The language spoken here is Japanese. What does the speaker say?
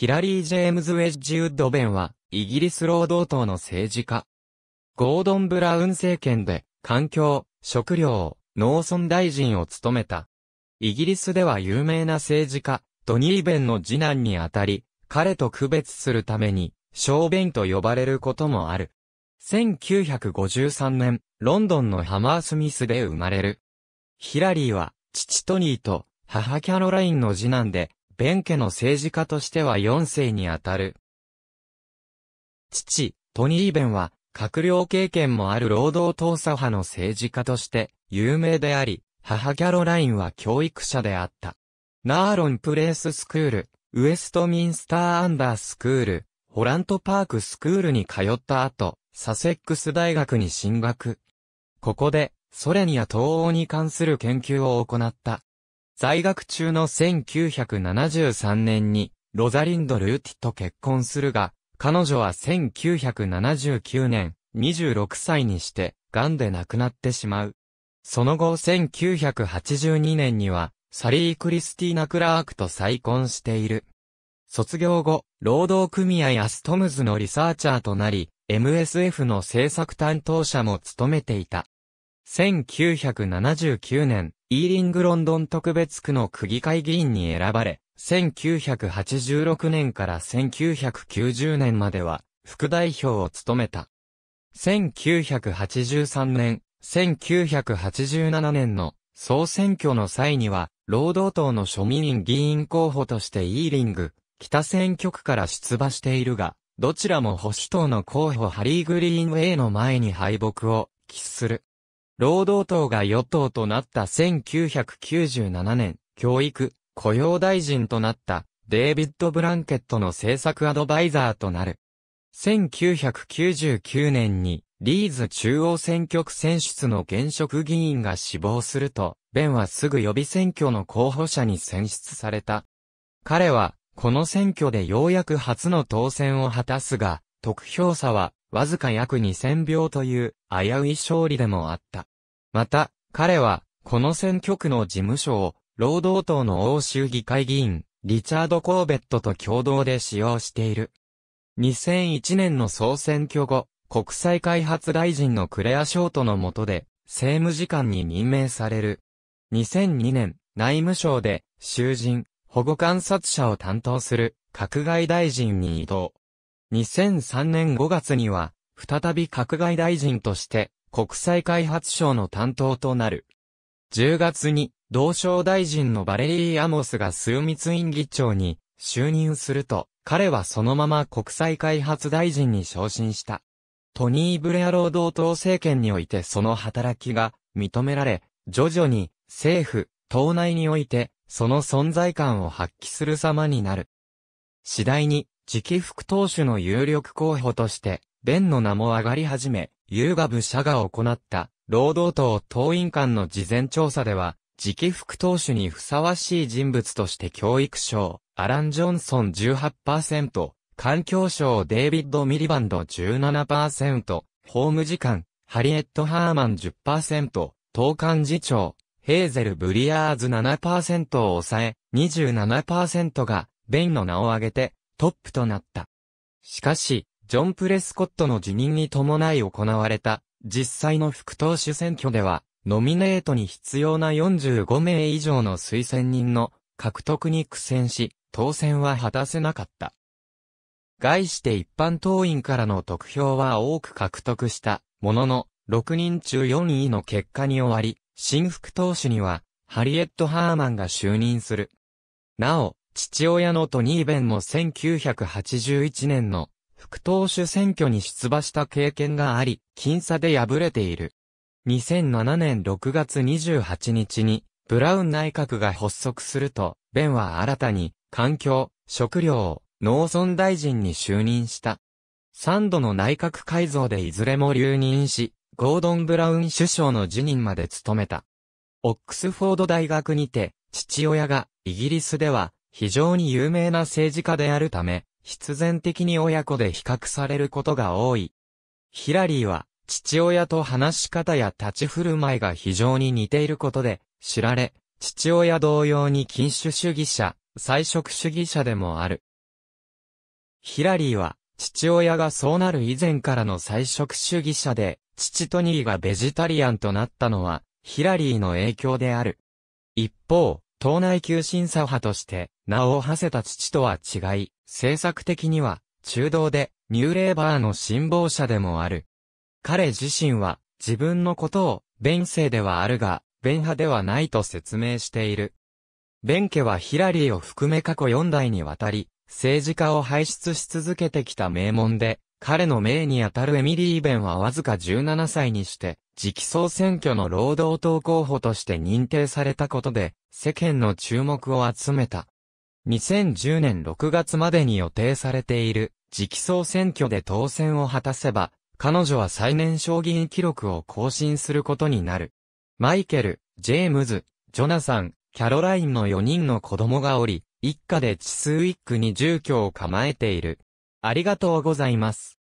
ヒラリー・ジェームズ・ウェッジウッド・ベンは、イギリス労働党の政治家。ゴードン・ブラウン政権で、環境、食料、農村大臣を務めた。イギリスでは有名な政治家、ドニー・ベンの次男にあたり、彼と区別するために、小ンと呼ばれることもある。1953年、ロンドンのハマースミスで生まれる。ヒラリーは、父トニーと、母キャロラインの次男で、弁家の政治家としては4世にあたる。父、トニー・ベンは、閣僚経験もある労働党左派の政治家として有名であり、母キャロラインは教育者であった。ナーロンプレーススクール、ウエストミンスターアンダースクール、ホラントパークスクールに通った後、サセックス大学に進学。ここで、ソ連や東欧に関する研究を行った。在学中の1973年に、ロザリンド・ルーティと結婚するが、彼女は1979年、26歳にして、ンで亡くなってしまう。その後1982年には、サリー・クリスティーナ・クラークと再婚している。卒業後、労働組合アストムズのリサーチャーとなり、MSF の制作担当者も務めていた。1979年、イーリングロンドン特別区の区議会議員に選ばれ、1986年から1990年までは、副代表を務めた。1983年、1987年の総選挙の際には、労働党の庶民議員候補としてイーリング、北選挙区から出馬しているが、どちらも保守党の候補ハリー・グリーンウェイの前に敗北を喫する。労働党が与党となった1997年、教育、雇用大臣となったデービッド・ブランケットの政策アドバイザーとなる。1999年にリーズ中央選挙区選出の現職議員が死亡すると、ベンはすぐ予備選挙の候補者に選出された。彼は、この選挙でようやく初の当選を果たすが、得票差は、わずか約2000票という、危うい勝利でもあった。また、彼は、この選挙区の事務所を、労働党の欧州議会議員、リチャード・コーベットと共同で使用している。2001年の総選挙後、国際開発大臣のクレア・ショートの下で、政務次官に任命される。2002年、内務省で、囚人、保護観察者を担当する、閣外大臣に移動。2003年5月には、再び閣外大臣として、国際開発省の担当となる。10月に、同省大臣のバレリー・アモスが数密院議長に就任すると、彼はそのまま国際開発大臣に昇進した。トニー・ブレア労働党政権においてその働きが認められ、徐々に政府、党内においてその存在感を発揮する様になる。次第に、次期副党首の有力候補として、弁の名も上がり始め、ユーガブ社が行った労働党党員間の事前調査では、次期副党首にふさわしい人物として教育省、アラン・ジョンソン18%、環境省デイビッド・ミリバンド17%、法務次官、ハリエット・ハーマン10%、党幹事長、ヘーゼル・ブリアーズ7%を抑え、27%が、ベンの名を挙げて、トップとなった。しかし、ジョン・プレスコットの辞任に伴い行われた、実際の副党首選挙では、ノミネートに必要な45名以上の推薦人の獲得に苦戦し、当選は果たせなかった。概して一般党員からの得票は多く獲得したものの、6人中4位の結果に終わり、新副党首には、ハリエット・ハーマンが就任する。なお、父親のトニー・ベンも1981年の副党首選挙に出馬した経験があり、僅差で敗れている。2007年6月28日に、ブラウン内閣が発足すると、ベンは新たに、環境、食料、農村大臣に就任した。3度の内閣改造でいずれも留任し、ゴードン・ブラウン首相の辞任まで務めた。オックスフォード大学にて、父親がイギリスでは非常に有名な政治家であるため、必然的に親子で比較されることが多い。ヒラリーは、父親と話し方や立ち振る舞いが非常に似ていることで、知られ、父親同様に禁酒主義者、菜食主義者でもある。ヒラリーは、父親がそうなる以前からの菜食主義者で、父トニーがベジタリアンとなったのは、ヒラリーの影響である。一方、党内急審査派として名を馳せた父とは違い、政策的には中道でニューレーバーの辛抱者でもある。彼自身は自分のことを弁世ではあるが、弁派ではないと説明している。弁家はヒラリーを含め過去4代にわたり、政治家を輩出し続けてきた名門で、彼の命にあたるエミリー・ベンはわずか17歳にして、直総選挙の労働党候補として認定されたことで、世間の注目を集めた。2010年6月までに予定されている、直総選挙で当選を果たせば、彼女は最年少議員記録を更新することになる。マイケル、ジェームズ、ジョナサン、キャロラインの4人の子供がおり、一家で地数一区に住居を構えている。ありがとうございます。